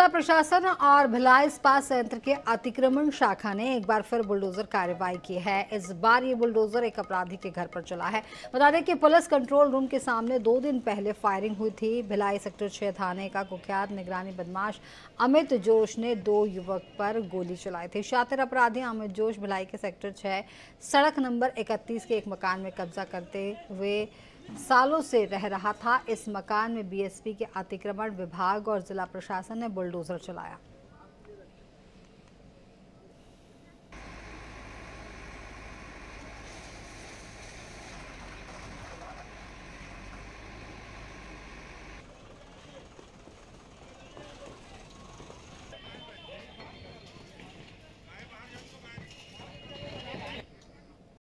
जिला प्रशासन और भिलाई इस्पात संयंत्र के अतिक्रमण शाखा ने एक बार फिर बुलडोजर कार्रवाई की है इस बार ये बुलडोजर एक अपराधी के घर पर चला है बता दें कि पुलिस कंट्रोल रूम के सामने दो दिन पहले फायरिंग हुई थी भिलाई सेक्टर छह थाने का कुख्यात निगरानी बदमाश अमित जोश ने दो युवक पर गोली चलाई थी शातिर अपराधी अमित जोश भिलाई के सेक्टर छः सड़क नंबर इकतीस के एक मकान में कब्जा करते हुए सालों से रह रहा था इस मकान में बीएसपी के अतिक्रमण विभाग और जिला प्रशासन ने बुलडोजर चलाया